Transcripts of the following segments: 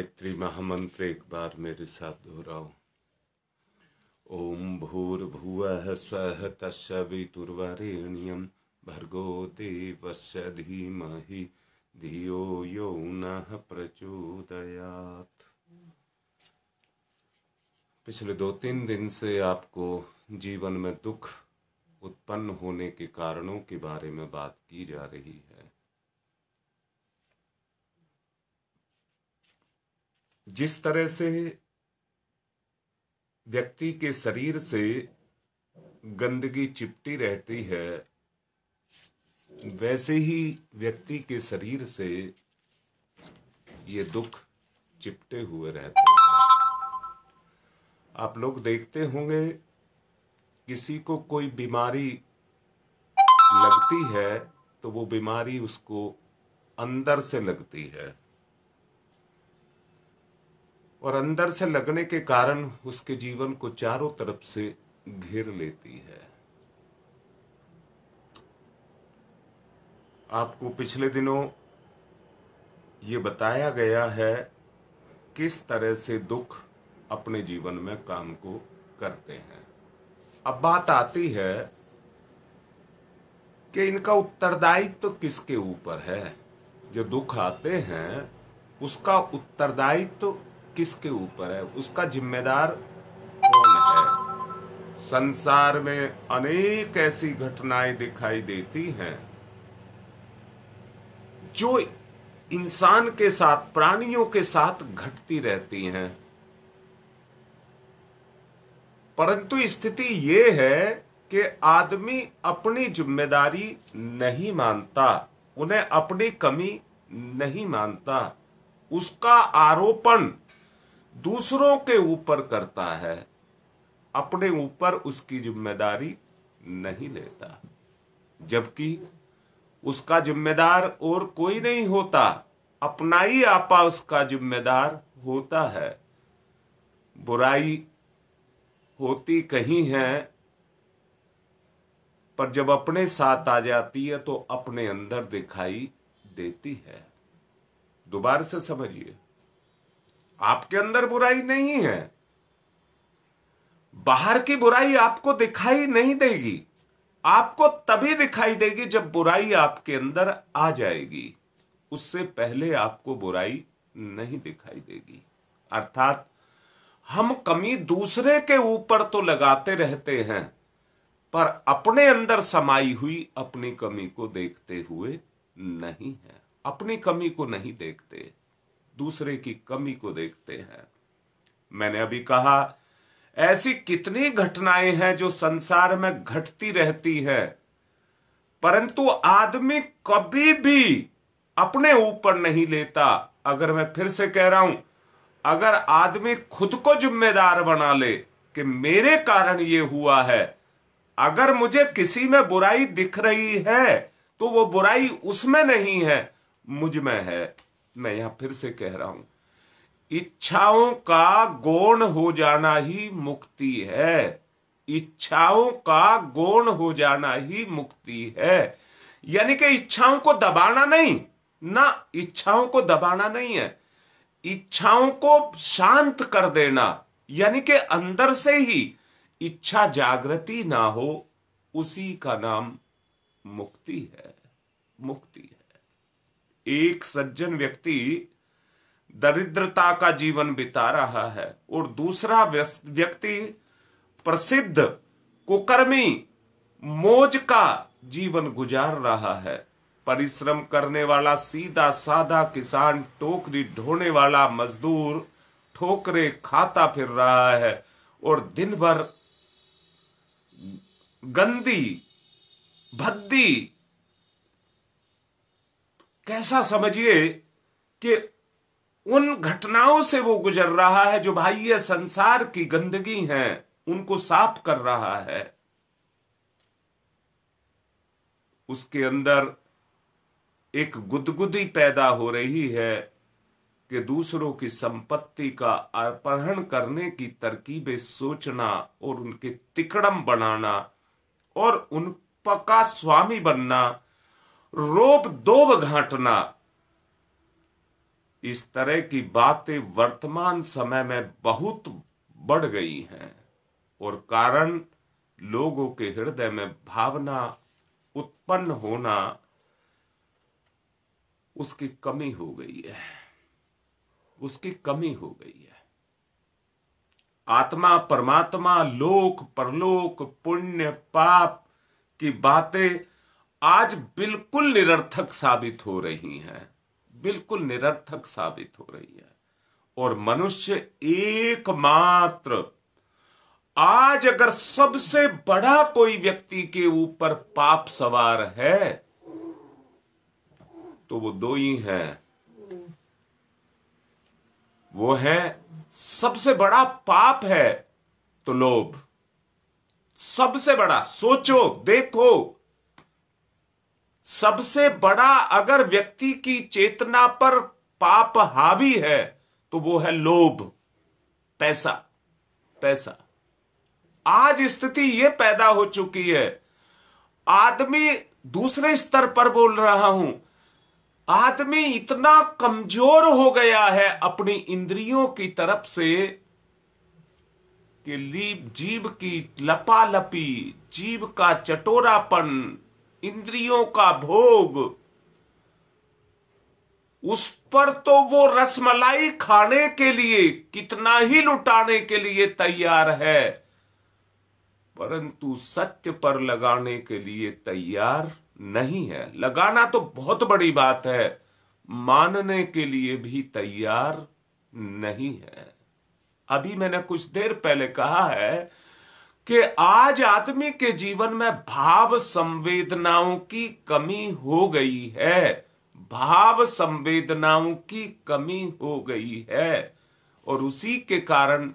गायत्री महामंत्र एक बार मेरे साथ दोहराओ ओम भूर्भुव स्व तस्वीतुर्वरेण्य भर्गो देवस्य धीमहि धियो यो न प्रचोदयात् पिछले दो तीन दिन से आपको जीवन में दुख उत्पन्न होने के कारणों के बारे में बात की जा रही है जिस तरह से व्यक्ति के शरीर से गंदगी चिपटी रहती है वैसे ही व्यक्ति के शरीर से ये दुख चिपटे हुए रहते हैं आप लोग देखते होंगे किसी को कोई बीमारी लगती है तो वो बीमारी उसको अंदर से लगती है और अंदर से लगने के कारण उसके जीवन को चारों तरफ से घेर लेती है आपको पिछले दिनों ये बताया गया है किस तरह से दुख अपने जीवन में काम को करते हैं अब बात आती है कि इनका उत्तरदायित्व तो किसके ऊपर है जो दुख आते हैं उसका उत्तरदायित्व तो किसके ऊपर है उसका जिम्मेदार कौन है संसार में अनेक ऐसी घटनाएं दिखाई देती हैं जो इंसान के साथ प्राणियों के साथ घटती रहती हैं परंतु स्थिति ये है कि आदमी अपनी जिम्मेदारी नहीं मानता उन्हें अपनी कमी नहीं मानता उसका आरोपण दूसरों के ऊपर करता है अपने ऊपर उसकी जिम्मेदारी नहीं लेता जबकि उसका जिम्मेदार और कोई नहीं होता अपना ही आपा उसका जिम्मेदार होता है बुराई होती कहीं है पर जब अपने साथ आ जाती है तो अपने अंदर दिखाई देती है दोबारा से समझिए आपके अंदर बुराई नहीं है बाहर की बुराई आपको दिखाई नहीं देगी आपको तभी दिखाई देगी जब बुराई आपके अंदर आ जाएगी उससे पहले आपको बुराई नहीं दिखाई देगी अर्थात हम कमी दूसरे के ऊपर तो लगाते रहते हैं पर अपने अंदर समाई हुई अपनी कमी को देखते हुए नहीं है अपनी कमी को नहीं देखते दूसरे की कमी को देखते हैं मैंने अभी कहा ऐसी कितनी घटनाएं हैं जो संसार में घटती रहती है परंतु आदमी कभी भी अपने ऊपर नहीं लेता अगर मैं फिर से कह रहा हूं अगर आदमी खुद को जिम्मेदार बना ले कि मेरे कारण ये हुआ है अगर मुझे किसी में बुराई दिख रही है तो वो बुराई उसमें नहीं है मुझ में है मैं यहां फिर से कह रहा हूं इच्छाओं का गौण हो जाना ही मुक्ति है इच्छाओं का गौण हो जाना ही मुक्ति है यानी कि इच्छाओं को दबाना नहीं ना इच्छाओं को दबाना नहीं है इच्छाओं को शांत कर देना यानी कि अंदर से ही इच्छा जागृति ना हो उसी का नाम मुक्ति है मुक्ति है एक सज्जन व्यक्ति दरिद्रता का जीवन बिता रहा है और दूसरा व्यक्ति प्रसिद्ध कुकर्मी मोज का जीवन गुजार रहा है परिश्रम करने वाला सीधा साधा किसान टोकरी ढोने वाला मजदूर ठोकरे खाता फिर रहा है और दिन भर गंदी भद्दी कैसा समझिए कि उन घटनाओं से वो गुजर रहा है जो भाई ये संसार की गंदगी है उनको साफ कर रहा है उसके अंदर एक गुदगुदी पैदा हो रही है कि दूसरों की संपत्ति का अपहरण करने की तरकीबें सोचना और उनके तिकड़म बनाना और उन पक्का स्वामी बनना रोप दोब घाटना इस तरह की बातें वर्तमान समय में बहुत बढ़ गई हैं और कारण लोगों के हृदय में भावना उत्पन्न होना उसकी कमी हो गई है उसकी कमी हो गई है आत्मा परमात्मा लोक परलोक पुण्य पाप की बातें आज बिल्कुल निरर्थक साबित हो रही हैं बिल्कुल निरर्थक साबित हो रही है और मनुष्य एकमात्र आज अगर सबसे बड़ा कोई व्यक्ति के ऊपर पाप सवार है तो वो दो ही हैं वो है सबसे बड़ा पाप है तो लोभ सबसे बड़ा सोचो देखो सबसे बड़ा अगर व्यक्ति की चेतना पर पाप हावी है तो वो है लोभ पैसा पैसा आज स्थिति ये पैदा हो चुकी है आदमी दूसरे स्तर पर बोल रहा हूं आदमी इतना कमजोर हो गया है अपनी इंद्रियों की तरफ से कि लीप जीव की लपालपी जीव का चटोरापन इंद्रियों का भोग उस पर तो वो रसमलाई खाने के लिए कितना ही लुटाने के लिए तैयार है परंतु सत्य पर लगाने के लिए तैयार नहीं है लगाना तो बहुत बड़ी बात है मानने के लिए भी तैयार नहीं है अभी मैंने कुछ देर पहले कहा है कि आज आदमी के जीवन में भाव संवेदनाओं की कमी हो गई है भाव संवेदनाओं की कमी हो गई है और उसी के कारण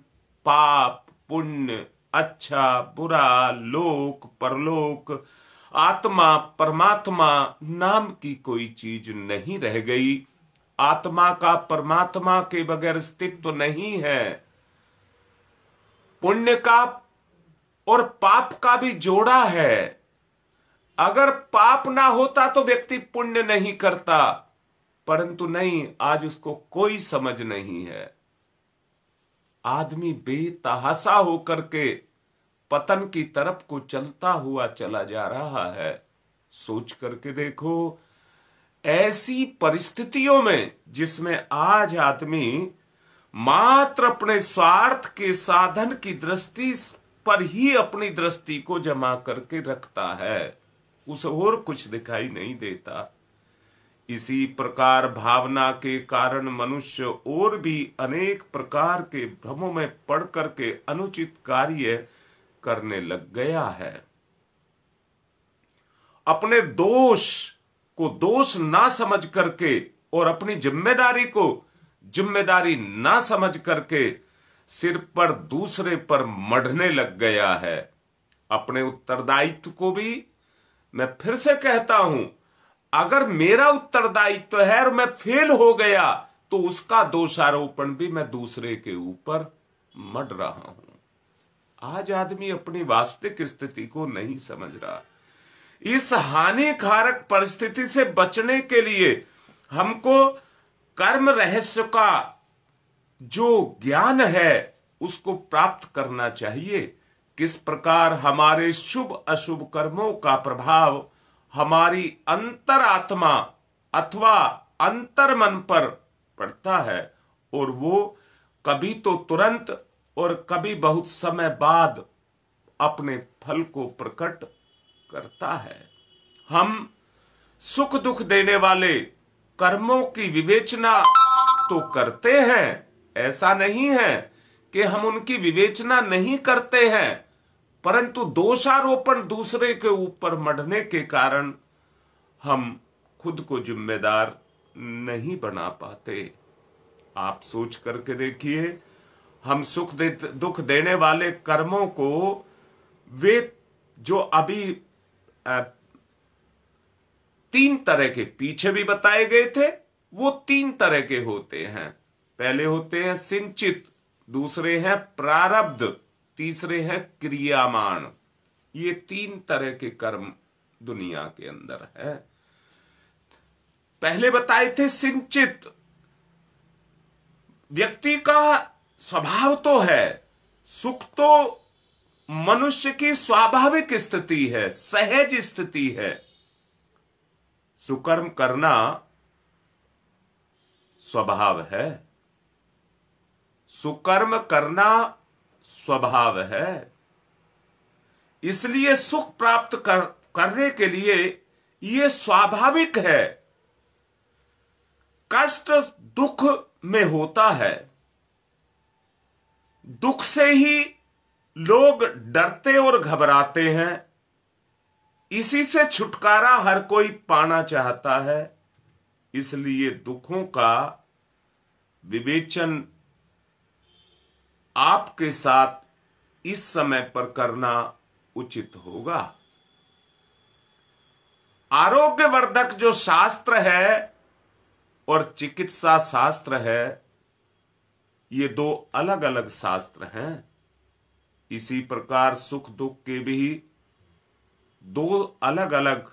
पाप पुण्य अच्छा बुरा लोक परलोक आत्मा परमात्मा नाम की कोई चीज नहीं रह गई आत्मा का परमात्मा के बगैर अस्तित्व नहीं है पुण्य का और पाप का भी जोड़ा है अगर पाप ना होता तो व्यक्ति पुण्य नहीं करता परंतु नहीं आज उसको कोई समझ नहीं है आदमी बेतहासा होकर के पतन की तरफ को चलता हुआ चला जा रहा है सोच करके देखो ऐसी परिस्थितियों में जिसमें आज आदमी मात्र अपने स्वार्थ के साधन की दृष्टि पर ही अपनी दृष्टि को जमा करके रखता है उसे और कुछ दिखाई नहीं देता इसी प्रकार भावना के कारण मनुष्य और भी अनेक प्रकार के भ्रमों में पड़ करके अनुचित कार्य करने लग गया है अपने दोष को दोष ना समझ करके और अपनी जिम्मेदारी को जिम्मेदारी ना समझ करके सिर पर दूसरे पर मढ़ने लग गया है अपने उत्तरदायित्व को भी मैं फिर से कहता हूं अगर मेरा उत्तरदायित्व है और मैं फेल हो गया तो उसका दोषारोपण भी मैं दूसरे के ऊपर मढ़ रहा हूं आज आदमी अपनी वास्तविक स्थिति को नहीं समझ रहा इस हानिकारक परिस्थिति से बचने के लिए हमको कर्म रहस्य का जो ज्ञान है उसको प्राप्त करना चाहिए किस प्रकार हमारे शुभ अशुभ कर्मों का प्रभाव हमारी अंतरात्मा अथवा अंतर मन पर पड़ता है और वो कभी तो तुरंत और कभी बहुत समय बाद अपने फल को प्रकट करता है हम सुख दुख देने वाले कर्मों की विवेचना तो करते हैं ऐसा नहीं है कि हम उनकी विवेचना नहीं करते हैं परंतु दोषारोपण दूसरे के ऊपर मढ़ने के कारण हम खुद को जिम्मेदार नहीं बना पाते आप सोच करके देखिए हम सुख दे दुख देने वाले कर्मों को वे जो अभी आ, तीन तरह के पीछे भी बताए गए थे वो तीन तरह के होते हैं पहले होते हैं सिंचित दूसरे हैं प्रारब्ध तीसरे हैं क्रियामान ये तीन तरह के कर्म दुनिया के अंदर है पहले बताए थे सिंचित व्यक्ति का स्वभाव तो है सुख तो मनुष्य की स्वाभाविक स्थिति है सहज स्थिति है सुकर्म करना स्वभाव है सुकर्म करना स्वभाव है इसलिए सुख प्राप्त कर, करने के लिए यह स्वाभाविक है कष्ट दुख में होता है दुख से ही लोग डरते और घबराते हैं इसी से छुटकारा हर कोई पाना चाहता है इसलिए दुखों का विवेचन आपके साथ इस समय पर करना उचित होगा आरोग्यवर्धक जो शास्त्र है और चिकित्सा शास्त्र है ये दो अलग अलग शास्त्र हैं इसी प्रकार सुख दुख के भी दो अलग अलग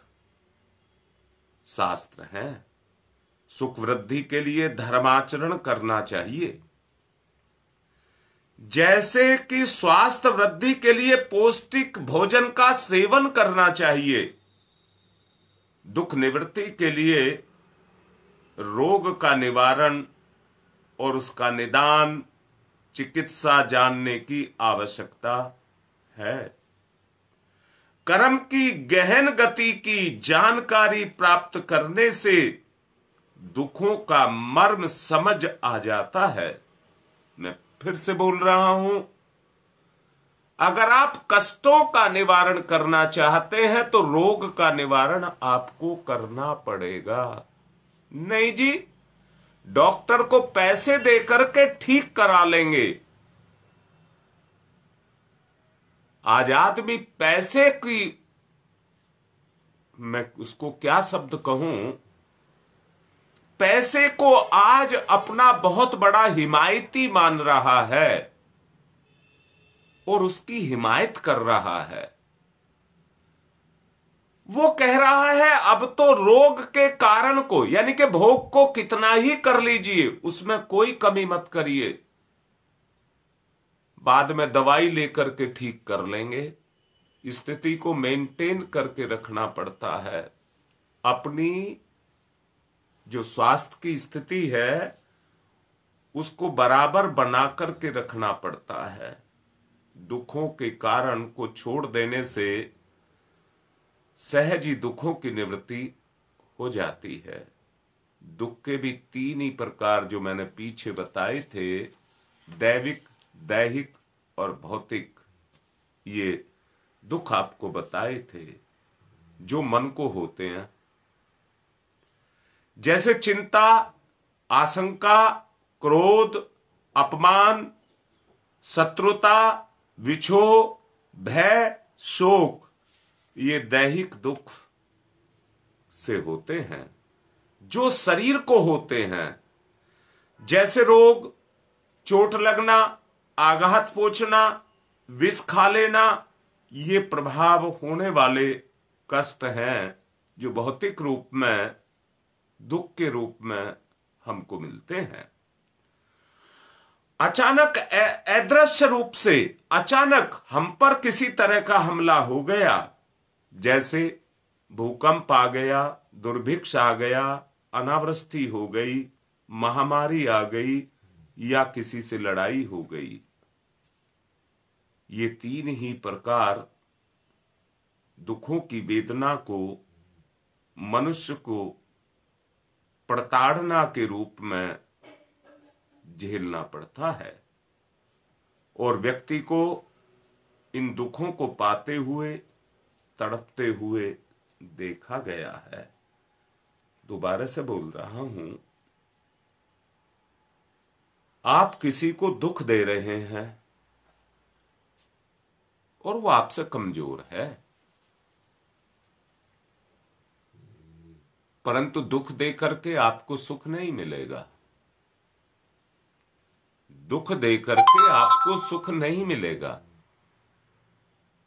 शास्त्र हैं सुख वृद्धि के लिए धर्माचरण करना चाहिए जैसे कि स्वास्थ्य वृद्धि के लिए पौष्टिक भोजन का सेवन करना चाहिए दुख निवृत्ति के लिए रोग का निवारण और उसका निदान चिकित्सा जानने की आवश्यकता है कर्म की गहन गति की जानकारी प्राप्त करने से दुखों का मर्म समझ आ जाता है मैं फिर से बोल रहा हूं अगर आप कष्टों का निवारण करना चाहते हैं तो रोग का निवारण आपको करना पड़ेगा नहीं जी डॉक्टर को पैसे दे करके ठीक करा लेंगे आज आदमी पैसे की मैं उसको क्या शब्द कहूं पैसे को आज अपना बहुत बड़ा हिमायती मान रहा है और उसकी हिमायत कर रहा है वो कह रहा है अब तो रोग के कारण को यानी कि भोग को कितना ही कर लीजिए उसमें कोई कमी मत करिए बाद में दवाई लेकर के ठीक कर लेंगे स्थिति को मेंटेन करके रखना पड़ता है अपनी जो स्वास्थ्य की स्थिति है उसको बराबर बना करके रखना पड़ता है दुखों के कारण को छोड़ देने से सहज ही दुखों की निवृत्ति हो जाती है दुख के भी तीन ही प्रकार जो मैंने पीछे बताए थे दैविक दैहिक और भौतिक ये दुख आपको बताए थे जो मन को होते हैं जैसे चिंता आशंका क्रोध अपमान शत्रुता विछोह भय शोक ये दैहिक दुख से होते हैं जो शरीर को होते हैं जैसे रोग चोट लगना आघात पहुंचना विष खा लेना ये प्रभाव होने वाले कष्ट हैं जो भौतिक रूप में दुख के रूप में हमको मिलते हैं अचानक अदृश्य रूप से अचानक हम पर किसी तरह का हमला हो गया जैसे भूकंप आ गया दुर्भिक्ष आ गया अनावृष्टि हो गई महामारी आ गई या किसी से लड़ाई हो गई ये तीन ही प्रकार दुखों की वेदना को मनुष्य को प्रताड़ना के रूप में झेलना पड़ता है और व्यक्ति को इन दुखों को पाते हुए तड़पते हुए देखा गया है दोबारा से बोल रहा हूं आप किसी को दुख दे रहे हैं और वो आपसे कमजोर है परंतु दुख दे करके आपको सुख नहीं मिलेगा दुख दे करके आपको सुख नहीं मिलेगा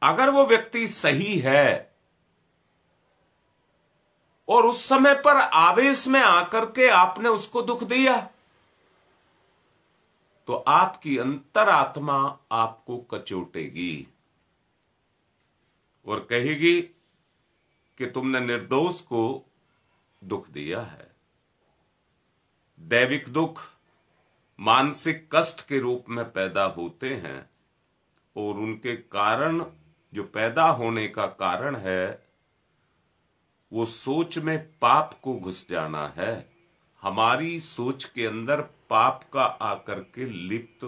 अगर वो व्यक्ति सही है और उस समय पर आवेश में आकर के आपने उसको दुख दिया तो आपकी अंतरात्मा आपको कचोटेगी और कहेगी कि तुमने निर्दोष को दुख दिया है दैविक दुख मानसिक कष्ट के रूप में पैदा होते हैं और उनके कारण जो पैदा होने का कारण है वो सोच में पाप को घुस जाना है हमारी सोच के अंदर पाप का आकर के लिप्त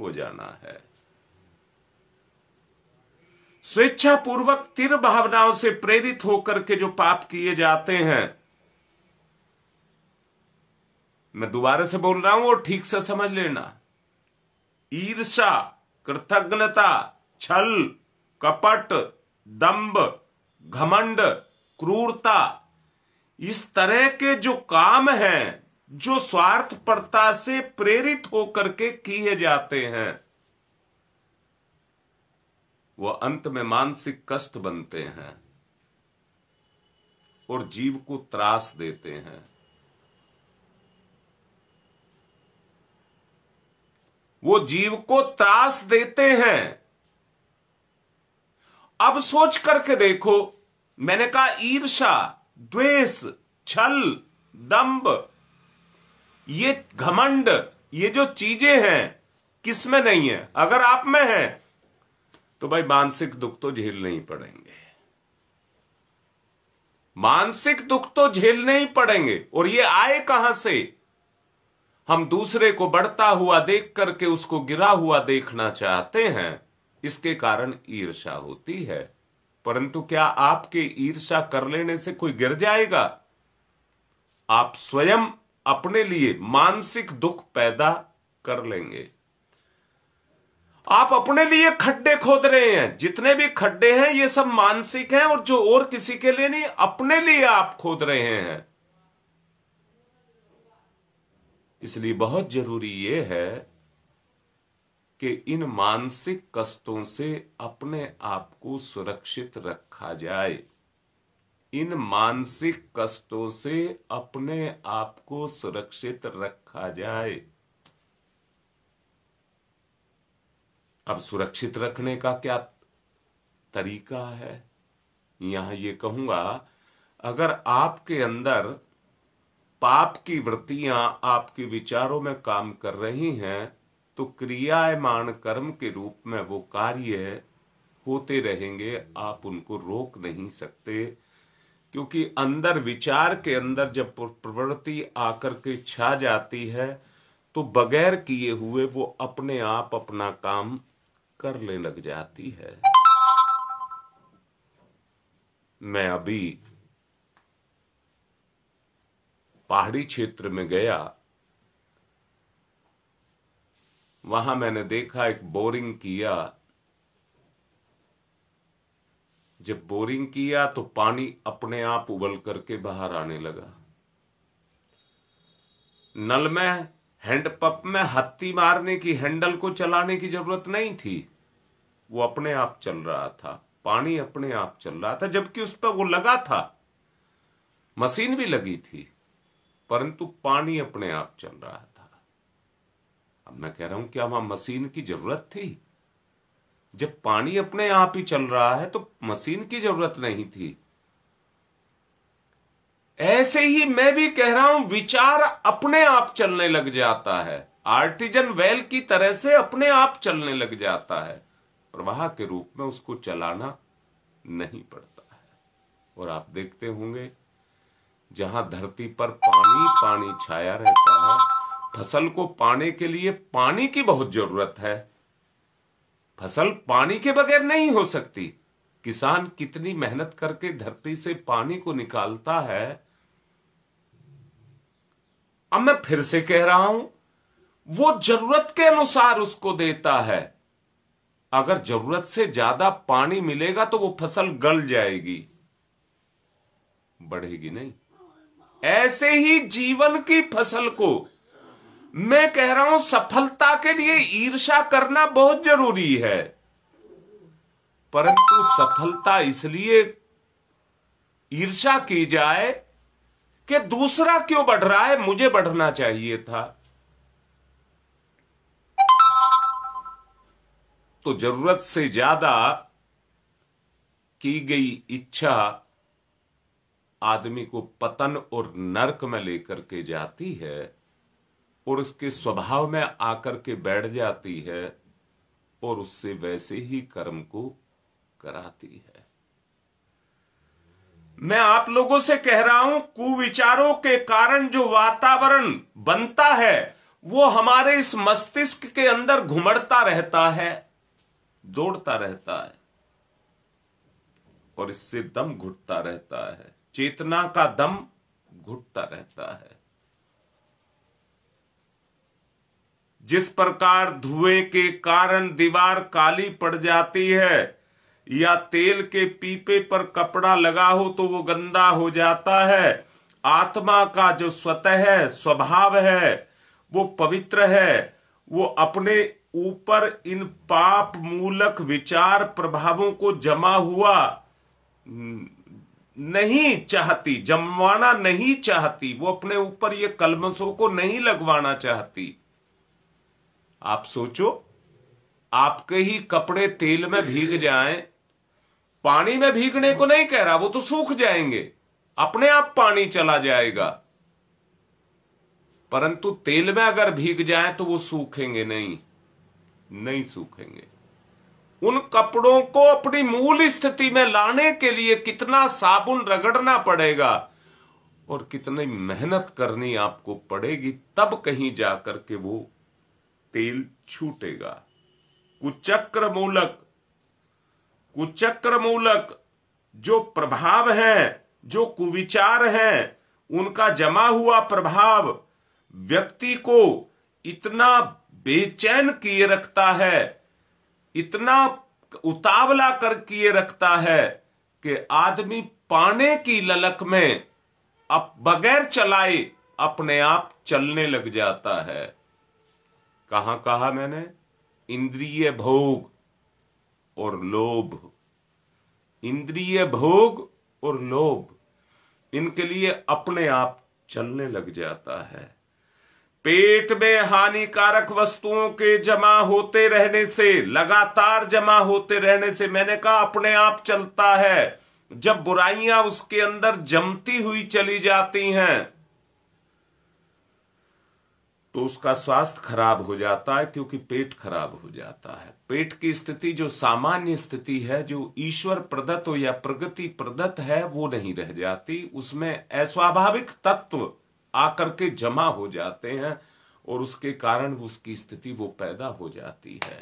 हो जाना है स्वेच्छा पूर्वक तीर भावनाओं से प्रेरित होकर के जो पाप किए जाते हैं मैं दोबारा से बोल रहा हूं वो ठीक से समझ लेना ईर्षा कृतज्ञता छल कपट दंभ घमंड क्रूरता इस तरह के जो काम हैं जो स्वार्थपरता से प्रेरित होकर के किए जाते हैं वो अंत में मानसिक कष्ट बनते हैं और जीव को त्रास देते हैं वो जीव को त्रास देते हैं अब सोच करके देखो मैंने कहा ईर्षा द्वेष छल दंभ ये घमंड ये जो चीजें हैं किसमें नहीं है अगर आप में है तो भाई मानसिक दुख तो झेल नहीं पड़ेंगे मानसिक दुख तो झेलने ही पड़ेंगे और ये आए कहां से हम दूसरे को बढ़ता हुआ देख करके उसको गिरा हुआ देखना चाहते हैं इसके कारण ईर्षा होती है परंतु क्या आपके ईर्षा कर लेने से कोई गिर जाएगा आप स्वयं अपने लिए मानसिक दुख पैदा कर लेंगे आप अपने लिए खड्डे खोद रहे हैं जितने भी खड्डे हैं ये सब मानसिक हैं और जो और किसी के लिए नहीं अपने लिए आप खोद रहे हैं इसलिए बहुत जरूरी यह है कि इन मानसिक कष्टों से अपने आप को सुरक्षित रखा जाए इन मानसिक कष्टों से अपने आप को सुरक्षित रखा जाए अब सुरक्षित रखने का क्या तरीका है यहां ये कहूंगा अगर आपके अंदर पाप की वृत्तियां आपके विचारों में काम कर रही हैं तो क्रियायमान कर्म के रूप में वो कार्य होते रहेंगे आप उनको रोक नहीं सकते क्योंकि अंदर विचार के अंदर जब प्रवृत्ति आकर के छा जाती है तो बगैर किए हुए वो अपने आप अपना काम करने लग जाती है मैं अभी पहाड़ी क्षेत्र में गया वहां मैंने देखा एक बोरिंग किया जब बोरिंग किया तो पानी अपने आप उबल करके बाहर आने लगा नल में हैंडपंप में हत्ती मारने की हैंडल को चलाने की जरूरत नहीं थी वो अपने आप चल रहा था पानी अपने आप चल रहा था जबकि उस पर वो लगा था मशीन भी लगी थी परंतु पानी अपने आप चल रहा था अब मैं कह रहा हूं क्या वहां मशीन की जरूरत थी जब पानी अपने आप ही चल रहा है तो मशीन की जरूरत नहीं थी ऐसे ही मैं भी कह रहा हूं विचार अपने आप चलने लग जाता है आर्टिजन वेल की तरह से अपने आप चलने लग जाता है प्रवाह के रूप में उसको चलाना नहीं पड़ता है और आप देखते होंगे जहां धरती पर पानी पानी छाया रहता है फसल को पाने के लिए पानी की बहुत जरूरत है फसल पानी के बगैर नहीं हो सकती किसान कितनी मेहनत करके धरती से पानी को निकालता है अब मैं फिर से कह रहा हूं वो जरूरत के अनुसार उसको देता है अगर जरूरत से ज्यादा पानी मिलेगा तो वो फसल गल जाएगी बढ़ेगी नहीं ऐसे ही जीवन की फसल को मैं कह रहा हूं सफलता के लिए ईर्षा करना बहुत जरूरी है परंतु सफलता इसलिए ईर्षा की जाए कि दूसरा क्यों बढ़ रहा है मुझे बढ़ना चाहिए था तो जरूरत से ज्यादा की गई इच्छा आदमी को पतन और नरक में लेकर के जाती है और उसके स्वभाव में आकर के बैठ जाती है और उससे वैसे ही कर्म को कराती है मैं आप लोगों से कह रहा हूं कुविचारों के कारण जो वातावरण बनता है वो हमारे इस मस्तिष्क के अंदर घुमड़ता रहता है दौड़ता रहता है और इससे दम घुटता रहता है चेतना का दम घुटता रहता है जिस प्रकार धुएं के कारण दीवार काली पड़ जाती है या तेल के पीपे पर कपड़ा लगा हो तो वो गंदा हो जाता है आत्मा का जो स्वतः है स्वभाव है वो पवित्र है वो अपने ऊपर इन पाप मूलक विचार प्रभावों को जमा हुआ नहीं चाहती जमवाना नहीं चाहती वो अपने ऊपर ये कलमसों को नहीं लगवाना चाहती आप सोचो आपके ही कपड़े तेल में भीग जाएं पानी में भीगने को नहीं कह रहा वो तो सूख जाएंगे अपने आप पानी चला जाएगा परंतु तेल में अगर भीग जाए तो वो सूखेंगे नहीं नहीं सूखेंगे उन कपड़ों को अपनी मूल स्थिति में लाने के लिए कितना साबुन रगड़ना पड़ेगा और कितनी मेहनत करनी आपको पड़ेगी तब कहीं जाकर के वो तेल छूटेगा कुचक्र मूलक कुचक्र मूलक जो प्रभाव है जो कुविचार है उनका जमा हुआ प्रभाव व्यक्ति को इतना बेचैन किए रखता है इतना उतावला कर किए रखता है कि आदमी पाने की ललक में अब बगैर चलाए अपने आप चलने लग जाता है कहा कहा मैंने इंद्रिय भोग और लोभ इंद्रिय भोग और लोभ इनके लिए अपने आप चलने लग जाता है पेट में हानिकारक वस्तुओं के जमा होते रहने से लगातार जमा होते रहने से मैंने कहा अपने आप चलता है जब बुराइयां उसके अंदर जमती हुई चली जाती हैं तो उसका स्वास्थ्य खराब हो जाता है क्योंकि पेट खराब हो जाता है पेट की स्थिति जो सामान्य स्थिति है जो ईश्वर प्रदत्त या प्रगति प्रदत्त है वो नहीं रह जाती उसमें अस्वाभाविक तत्व आकर के जमा हो जाते हैं और उसके कारण उसकी स्थिति वो पैदा हो जाती है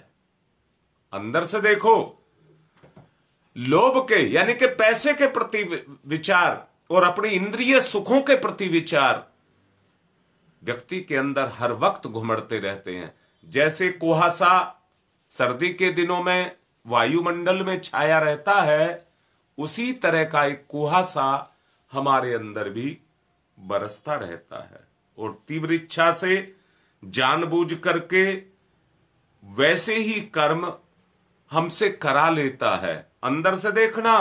अंदर से देखो लोभ के यानी कि पैसे के प्रति विचार और अपने इंद्रिय सुखों के प्रति विचार व्यक्ति के अंदर हर वक्त घुमड़ते रहते हैं जैसे कुहासा सर्दी के दिनों में वायुमंडल में छाया रहता है उसी तरह का एक कुहासा हमारे अंदर भी बरसता रहता है और तीव्र इच्छा से जानबूझ करके वैसे ही कर्म हमसे करा लेता है अंदर से देखना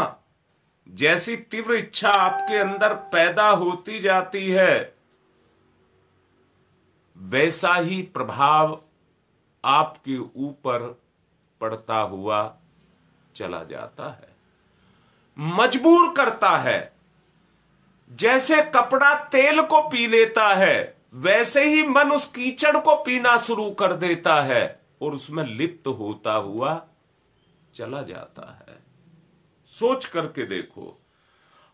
जैसी तीव्र इच्छा आपके अंदर पैदा होती जाती है वैसा ही प्रभाव आपके ऊपर पड़ता हुआ चला जाता है मजबूर करता है जैसे कपड़ा तेल को पी लेता है वैसे ही मन उस कीचड़ को पीना शुरू कर देता है और उसमें लिप्त होता हुआ चला जाता है सोच करके देखो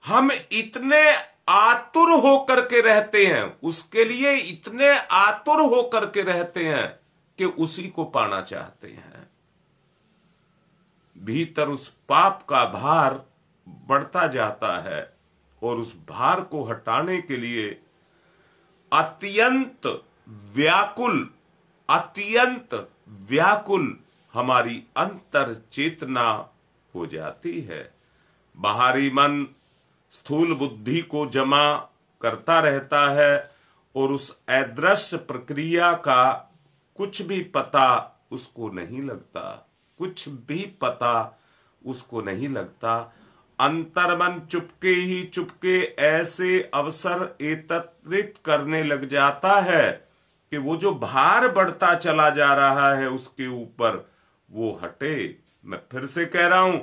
हम इतने आतुर होकर के रहते हैं उसके लिए इतने आतुर होकर के रहते हैं कि उसी को पाना चाहते हैं भीतर उस पाप का भार बढ़ता जाता है और उस भार को हटाने के लिए अत्यंत व्याकुल अत्यंत व्याकुल हमारी अंतर चेतना हो जाती है बाहरी मन स्थूल बुद्धि को जमा करता रहता है और उस अदृश्य प्रक्रिया का कुछ भी पता उसको नहीं लगता कुछ भी पता उसको नहीं लगता अंतर्मन चुपके ही चुपके ऐसे अवसर एकत्रित करने लग जाता है कि वो जो भार बढ़ता चला जा रहा है उसके ऊपर वो हटे मैं फिर से कह रहा हूं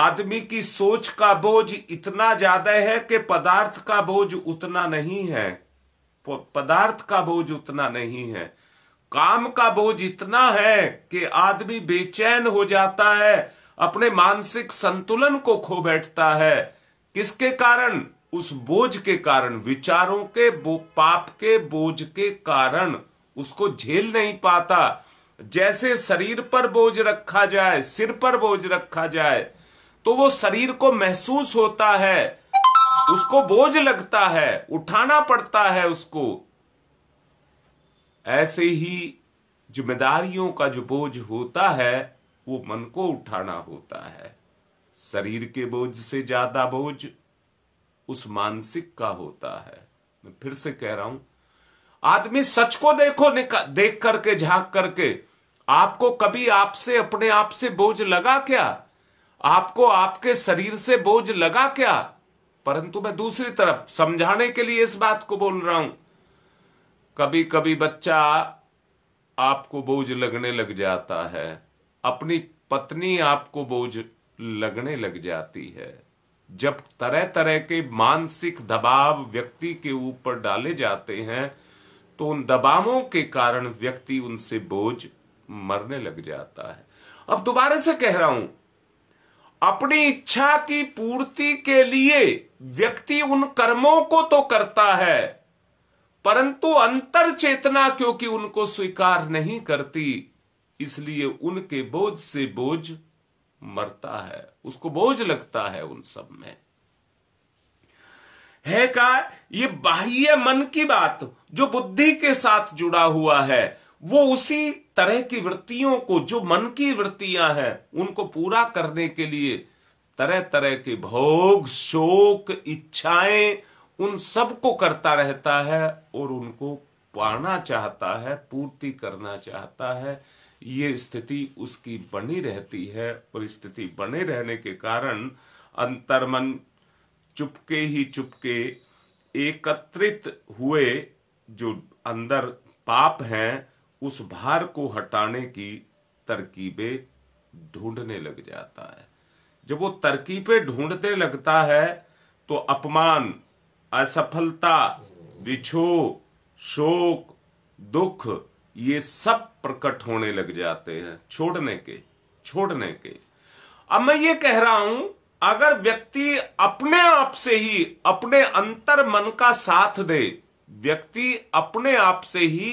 आदमी की सोच का बोझ इतना ज्यादा है कि पदार्थ का बोझ उतना नहीं है पदार्थ का बोझ उतना नहीं है काम का बोझ इतना है कि आदमी बेचैन हो जाता है अपने मानसिक संतुलन को खो बैठता है किसके कारण उस बोझ के कारण विचारों के पाप के बोझ के कारण उसको झेल नहीं पाता जैसे शरीर पर बोझ रखा जाए सिर पर बोझ रखा जाए तो वो शरीर को महसूस होता है उसको बोझ लगता है उठाना पड़ता है उसको ऐसे ही जिम्मेदारियों का जो बोझ होता है वो मन को उठाना होता है शरीर के बोझ से ज्यादा बोझ उस मानसिक का होता है मैं फिर से कह रहा हूं आदमी सच को देखो देख करके झांक करके आपको कभी आपसे अपने आप से बोझ लगा क्या आपको आपके शरीर से बोझ लगा क्या परंतु मैं दूसरी तरफ समझाने के लिए इस बात को बोल रहा हूं कभी कभी बच्चा आपको बोझ लगने लग जाता है अपनी पत्नी आपको बोझ लगने लग जाती है जब तरह तरह के मानसिक दबाव व्यक्ति के ऊपर डाले जाते हैं तो उन दबावों के कारण व्यक्ति उनसे बोझ मरने लग जाता है अब दोबारा से कह रहा हूं अपनी इच्छा की पूर्ति के लिए व्यक्ति उन कर्मों को तो करता है परंतु अंतर चेतना क्योंकि उनको स्वीकार नहीं करती इसलिए उनके बोझ से बोझ मरता है उसको बोझ लगता है उन सब में है का ये बाह्य मन की बात जो बुद्धि के साथ जुड़ा हुआ है वो उसी तरह की वृत्तियों को जो मन की वृत्तियां हैं उनको पूरा करने के लिए तरह तरह के भोग शोक इच्छाएं उन सब को करता रहता है और उनको पाना चाहता है पूर्ति करना चाहता है ये स्थिति उसकी बनी रहती है और स्थिति बने रहने के कारण अंतर्मन चुपके ही चुपके एकत्रित हुए जो अंदर पाप हैं उस भार को हटाने की तरकीबें ढूंढने लग जाता है जब वो तरकीबें ढूंढने लगता है तो अपमान असफलता विछो शोक दुख ये सब प्रकट होने लग जाते हैं छोड़ने के छोड़ने के अब मैं ये कह रहा हूं अगर व्यक्ति अपने आप से ही अपने अंतर मन का साथ दे व्यक्ति अपने आप से ही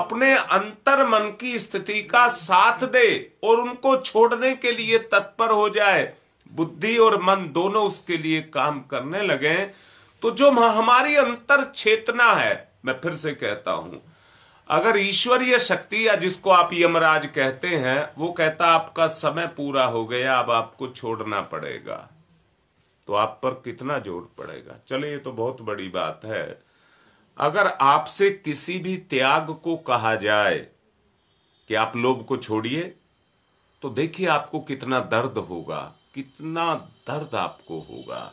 अपने अंतर मन की स्थिति का साथ दे और उनको छोड़ने के लिए तत्पर हो जाए बुद्धि और मन दोनों उसके लिए काम करने लगे तो जो हमारी अंतर चेतना है मैं फिर से कहता हूं अगर ईश्वरीय शक्ति या जिसको आप यमराज कहते हैं वो कहता आपका समय पूरा हो गया अब आपको छोड़ना पड़ेगा तो आप पर कितना जोर पड़ेगा चले ये तो बहुत बड़ी बात है अगर आपसे किसी भी त्याग को कहा जाए कि आप लोभ को छोड़िए तो देखिए आपको कितना दर्द होगा कितना दर्द आपको होगा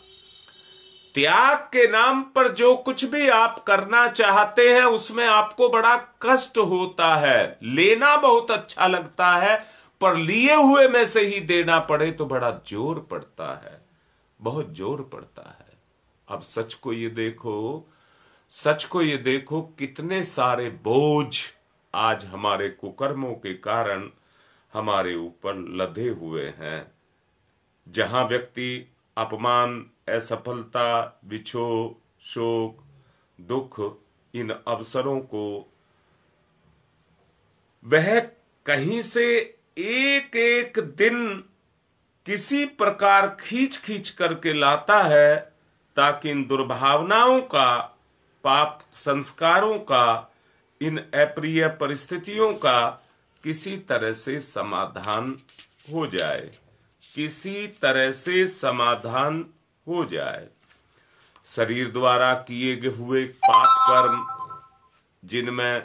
त्याग के नाम पर जो कुछ भी आप करना चाहते हैं उसमें आपको बड़ा कष्ट होता है लेना बहुत अच्छा लगता है पर लिए हुए में से ही देना पड़े तो बड़ा जोर पड़ता है बहुत जोर पड़ता है अब सच को ये देखो सच को ये देखो कितने सारे बोझ आज हमारे कुकर्मों के कारण हमारे ऊपर लदे हुए हैं जहां व्यक्ति अपमान असफलता विछोह शोक दुख इन अवसरों को वह कहीं से एक एक दिन किसी प्रकार खींच खींच करके लाता है ताकि इन दुर्भावनाओं का पाप संस्कारों का इन अप्रिय परिस्थितियों का किसी तरह से समाधान हो जाए किसी तरह से समाधान हो जाए शरीर द्वारा किए गए हुए पाप कर्म जिनमें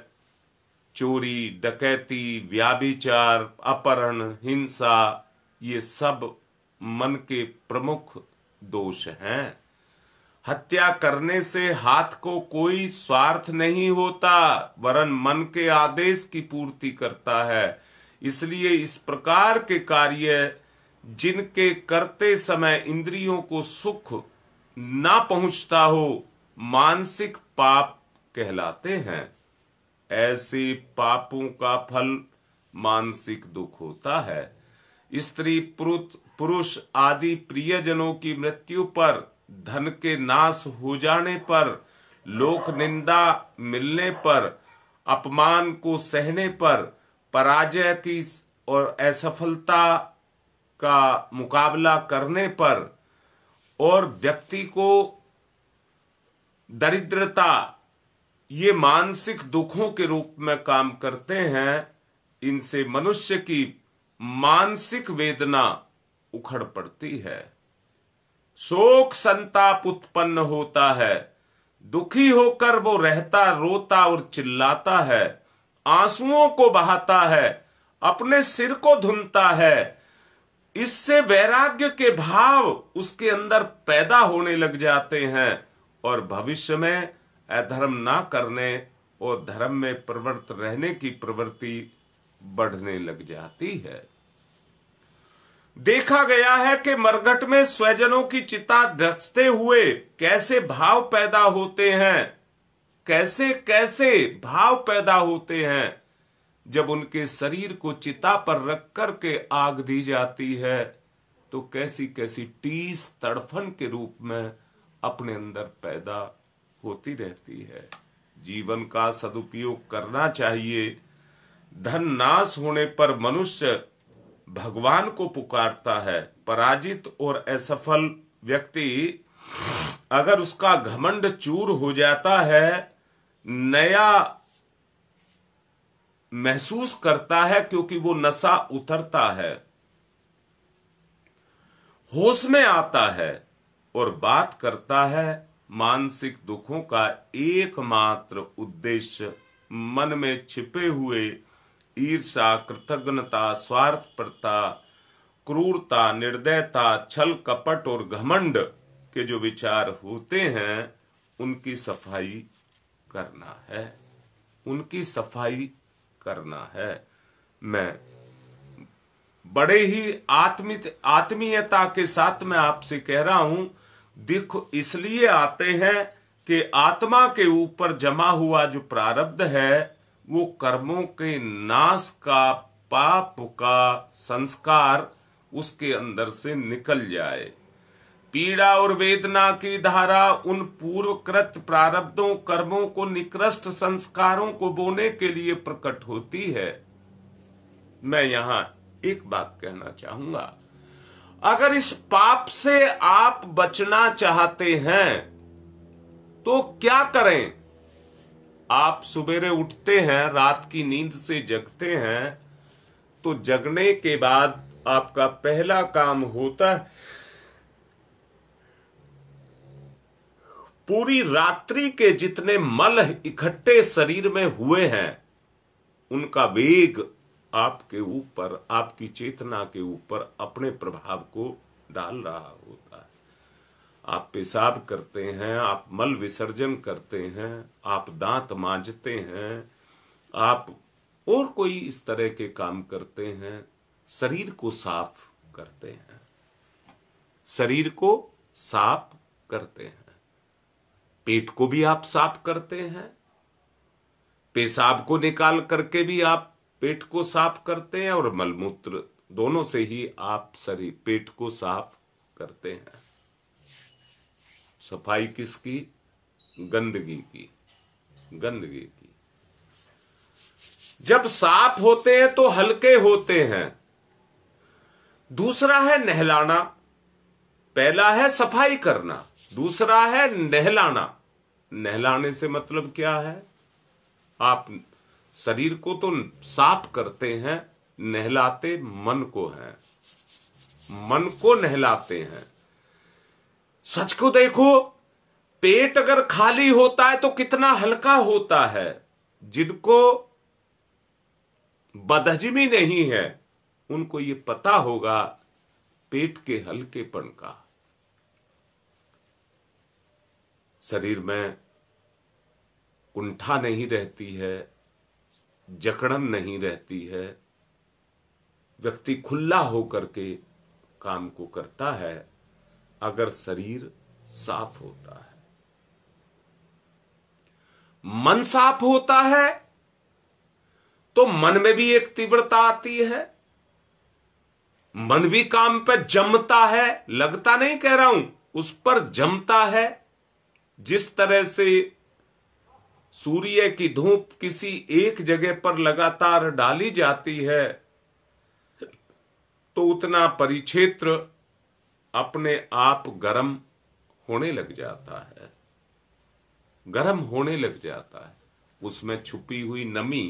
चोरी डकैती व्याभिचार अपहरण हिंसा ये सब मन के प्रमुख दोष हैं हत्या करने से हाथ को कोई स्वार्थ नहीं होता वरन मन के आदेश की पूर्ति करता है इसलिए इस प्रकार के कार्य जिनके करते समय इंद्रियों को सुख ना पहुंचता हो मानसिक पाप कहलाते हैं ऐसे पापों का फल मानसिक दुख होता है स्त्री पुरुष आदि प्रियजनों की मृत्यु पर धन के नाश हो जाने पर लोक निंदा मिलने पर अपमान को सहने पर पराजय की और असफलता का मुकाबला करने पर और व्यक्ति को दरिद्रता ये मानसिक दुखों के रूप में काम करते हैं इनसे मनुष्य की मानसिक वेदना उखड़ पड़ती है शोक संताप उत्पन्न होता है दुखी होकर वो रहता रोता और चिल्लाता है आंसुओं को बहाता है अपने सिर को धुनता है इससे वैराग्य के भाव उसके अंदर पैदा होने लग जाते हैं और भविष्य में अधर्म ना करने और धर्म में प्रवृत्त रहने की प्रवृत्ति बढ़ने लग जाती है देखा गया है कि मरघट में स्वजनों की चिता रचते हुए कैसे भाव पैदा होते हैं कैसे कैसे भाव पैदा होते हैं जब उनके शरीर को चिता पर रख कर के आग दी जाती है तो कैसी कैसी टीस तड़फन के रूप में अपने अंदर पैदा होती रहती है जीवन का सदुपयोग करना चाहिए धन नाश होने पर मनुष्य भगवान को पुकारता है पराजित और असफल व्यक्ति अगर उसका घमंड चूर हो जाता है नया महसूस करता है क्योंकि वो नशा उतरता है होश में आता है और बात करता है मानसिक दुखों का एकमात्र उद्देश्य मन में छिपे हुए ईर्षा कृतज्ञता स्वार्थपरता क्रूरता निर्दयता छल कपट और घमंड के जो विचार होते हैं उनकी सफाई करना है उनकी सफाई करना है मैं बड़े ही आत्मित आत्मीयता के साथ मैं आपसे कह रहा हूं दिख इसलिए आते हैं कि आत्मा के ऊपर जमा हुआ जो प्रारब्ध है वो कर्मों के नाश का पाप का संस्कार उसके अंदर से निकल जाए पीड़ा और वेदना की धारा उन पूर्वकृत प्रारब्धों कर्मों को निकृष्ट संस्कारों को बोने के लिए प्रकट होती है मैं यहां एक बात कहना चाहूंगा अगर इस पाप से आप बचना चाहते हैं तो क्या करें आप सुबेरे उठते हैं रात की नींद से जगते हैं तो जगने के बाद आपका पहला काम होता है पूरी रात्रि के जितने मल इकट्ठे शरीर में हुए हैं उनका वेग आपके ऊपर आपकी चेतना के ऊपर अपने प्रभाव को डाल रहा होता है आप पेशाब करते हैं आप मल विसर्जन करते हैं आप दांत मांजते हैं आप और कोई इस तरह के काम करते हैं शरीर को साफ करते हैं शरीर को साफ करते हैं पेट को भी आप साफ करते हैं पेशाब को निकाल करके भी आप पेट को साफ करते हैं और मलमूत्र दोनों से ही आप शरीर पेट को साफ करते हैं सफाई किसकी गंदगी की गंदगी की जब साफ होते हैं तो हल्के होते हैं दूसरा है नहलाना पहला है सफाई करना दूसरा है नहलाना नहलाने से मतलब क्या है आप शरीर को तो साफ करते हैं नहलाते मन को हैं मन को नहलाते हैं सच को देखो पेट अगर खाली होता है तो कितना हल्का होता है जिनको बदहजमी नहीं है उनको ये पता होगा पेट के हल्केपन का शरीर में कुंठा नहीं रहती है जकड़न नहीं रहती है व्यक्ति खुला होकर के काम को करता है अगर शरीर साफ होता है मन साफ होता है तो मन में भी एक तीव्रता आती है मन भी काम पर जमता है लगता नहीं कह रहा हूं उस पर जमता है जिस तरह से सूर्य की धूप किसी एक जगह पर लगातार डाली जाती है तो उतना परिक्षेत्र अपने आप गर्म होने लग जाता है गर्म होने लग जाता है उसमें छुपी हुई नमी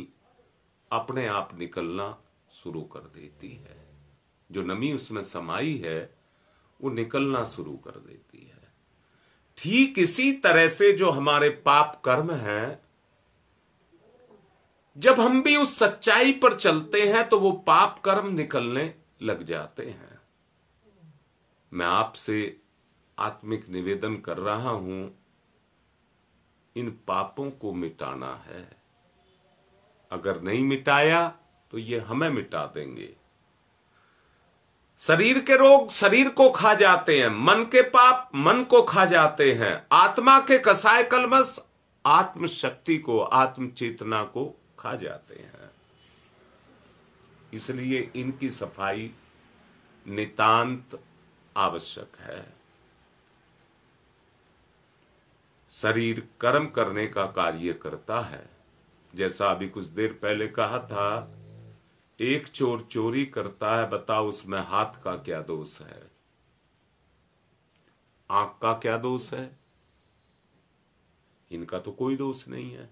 अपने आप निकलना शुरू कर देती है जो नमी उसमें समाई है वो निकलना शुरू कर देती है ठीक इसी तरह से जो हमारे पाप कर्म हैं जब हम भी उस सच्चाई पर चलते हैं तो वो पाप कर्म निकलने लग जाते हैं मैं आपसे आत्मिक निवेदन कर रहा हूं इन पापों को मिटाना है अगर नहीं मिटाया तो ये हमें मिटा देंगे शरीर के रोग शरीर को खा जाते हैं मन के पाप मन को खा जाते हैं आत्मा के कसाय कलमस आत्म शक्ति को आत्म चेतना को खा जाते हैं इसलिए इनकी सफाई नितांत आवश्यक है शरीर कर्म करने का कार्य करता है जैसा अभी कुछ देर पहले कहा था एक चोर चोरी करता है बताओ उसमें हाथ का क्या दोष है आंख का क्या दोष है इनका तो कोई दोष नहीं है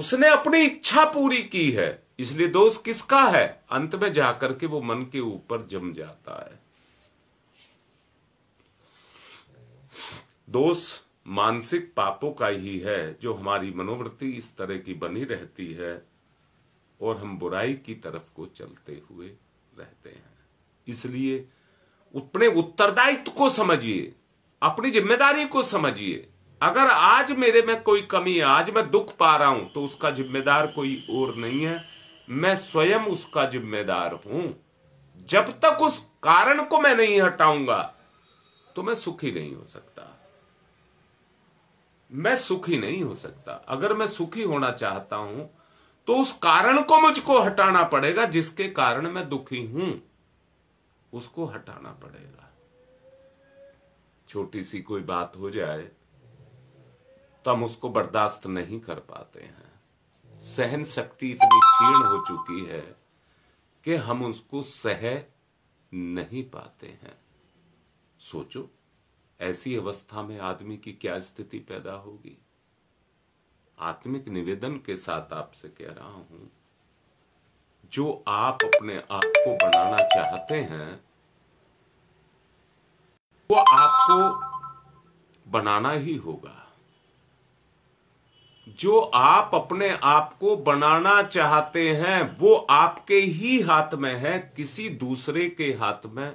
उसने अपनी इच्छा पूरी की है इसलिए दोष किसका है अंत में जाकर के वो मन के ऊपर जम जाता है दोष मानसिक पापों का ही है जो हमारी मनोवृत्ति इस तरह की बनी रहती है और हम बुराई की तरफ को चलते हुए रहते हैं इसलिए अपने उत्तरदायित्व को समझिए अपनी जिम्मेदारी को समझिए अगर आज मेरे में कोई कमी है आज मैं दुख पा रहा हूं तो उसका जिम्मेदार कोई और नहीं है मैं स्वयं उसका जिम्मेदार हूं जब तक उस कारण को मैं नहीं हटाऊंगा तो मैं सुखी नहीं हो सकता मैं सुखी नहीं हो सकता अगर मैं सुखी होना चाहता हूं तो उस कारण को मुझको हटाना पड़ेगा जिसके कारण मैं दुखी हूं उसको हटाना पड़ेगा छोटी सी कोई बात हो जाए तो हम उसको बर्दाश्त नहीं कर पाते हैं सहन शक्ति इतनी क्षीण हो चुकी है कि हम उसको सह नहीं पाते हैं सोचो ऐसी अवस्था में आदमी की क्या स्थिति पैदा होगी आत्मिक निवेदन के साथ आपसे कह रहा हूं जो आप अपने आप को बनाना चाहते हैं वो आपको बनाना ही होगा जो आप अपने आप को बनाना चाहते हैं वो आपके ही हाथ में है किसी दूसरे के हाथ में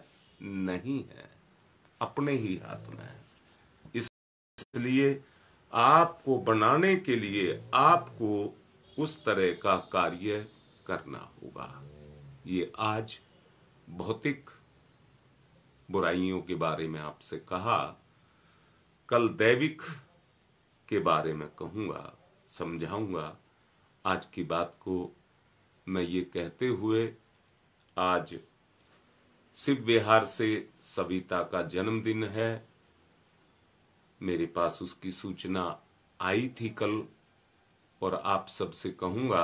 नहीं है अपने ही हाथ में है इसलिए आपको बनाने के लिए आपको उस तरह का कार्य करना होगा ये आज भौतिक बुराइयों के बारे में आपसे कहा कल दैविक के बारे में कहूंगा समझाऊंगा आज की बात को मैं ये कहते हुए आज शिव विहार से सविता का जन्मदिन है मेरे पास उसकी सूचना आई थी कल और आप सबसे कहूंगा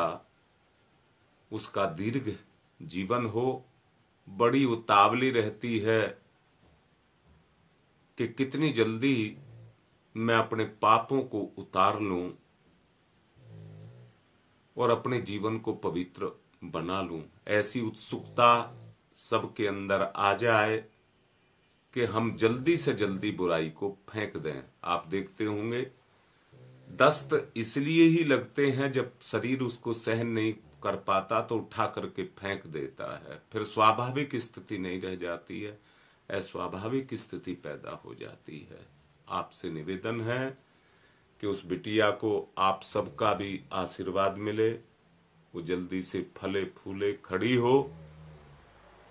उसका दीर्घ जीवन हो बड़ी उतावली रहती है कि कितनी जल्दी मैं अपने पापों को उतार लूं और अपने जीवन को पवित्र बना लूं ऐसी उत्सुकता सबके अंदर आ जाए कि हम जल्दी से जल्दी बुराई को फेंक दें आप देखते होंगे दस्त इसलिए ही लगते हैं जब शरीर उसको सहन नहीं कर पाता तो उठा करके फेंक देता है फिर स्वाभाविक स्थिति नहीं रह जाती है अस्वाभाविक स्थिति पैदा हो जाती है आपसे निवेदन है कि उस बिटिया को आप सबका भी आशीर्वाद मिले वो जल्दी से फले फूले खड़ी हो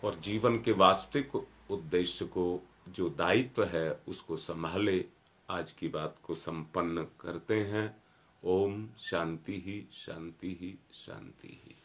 और जीवन के वास्तविक उद्देश्य को जो दायित्व है उसको संभाले आज की बात को संपन्न करते हैं ओम शांति ही शांति ही शांति ही